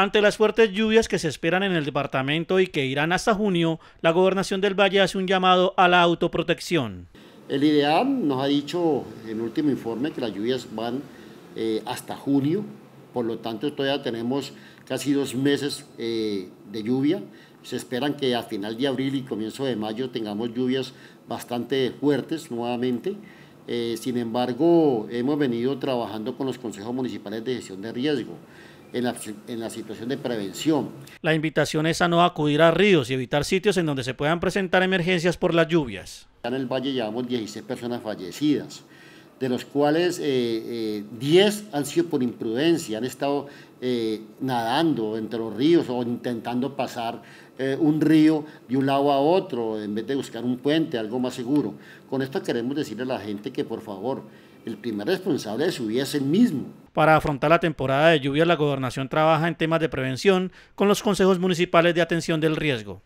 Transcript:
Ante las fuertes lluvias que se esperan en el departamento y que irán hasta junio, la gobernación del Valle hace un llamado a la autoprotección. El ideal nos ha dicho en último informe que las lluvias van eh, hasta junio, por lo tanto todavía tenemos casi dos meses eh, de lluvia. Se esperan que a final de abril y comienzo de mayo tengamos lluvias bastante fuertes nuevamente. Eh, sin embargo, hemos venido trabajando con los consejos municipales de gestión de riesgo. En la, en la, situación de prevención. La invitación es a no acudir a ríos y evitar sitios en donde se puedan presentar emergencias por las lluvias. En el valle llevamos 16 personas fallecidas de los cuales 10 eh, eh, han sido por imprudencia, han estado eh, nadando entre los ríos o intentando pasar un río de un lado a otro en vez de buscar un puente, algo más seguro. Con esto queremos decirle a la gente que por favor, el primer responsable de su vida es el mismo. Para afrontar la temporada de lluvias, la gobernación trabaja en temas de prevención con los consejos municipales de atención del riesgo.